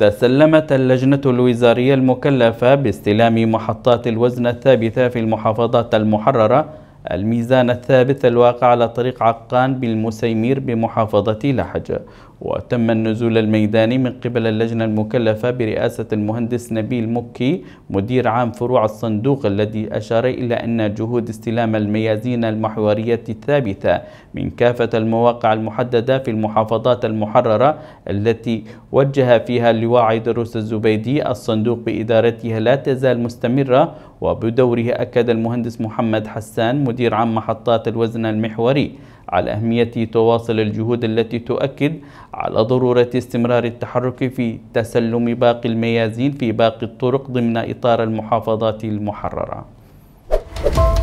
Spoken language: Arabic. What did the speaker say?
تسلمت اللجنة الوزارية المكلفة باستلام محطات الوزن الثابتة في المحافظات المحررة الميزان الثابت الواقع على طريق عقان بالمسيمير بمحافظة لحج وتم النزول الميداني من قبل اللجنة المكلفة برئاسة المهندس نبيل مكي مدير عام فروع الصندوق الذي أشار إلى أن جهود استلام الميازين المحورية الثابتة من كافة المواقع المحددة في المحافظات المحررة التي وجه فيها اللواء عيدروس الزبيدي الصندوق بإدارتها لا تزال مستمرة وبدوره أكد المهندس محمد حسان مدير عام محطات الوزن المحوري على أهمية تواصل الجهود التي تؤكد على ضرورة استمرار التحرك في تسلم باقي الميازين في باقي الطرق ضمن إطار المحافظات المحررة.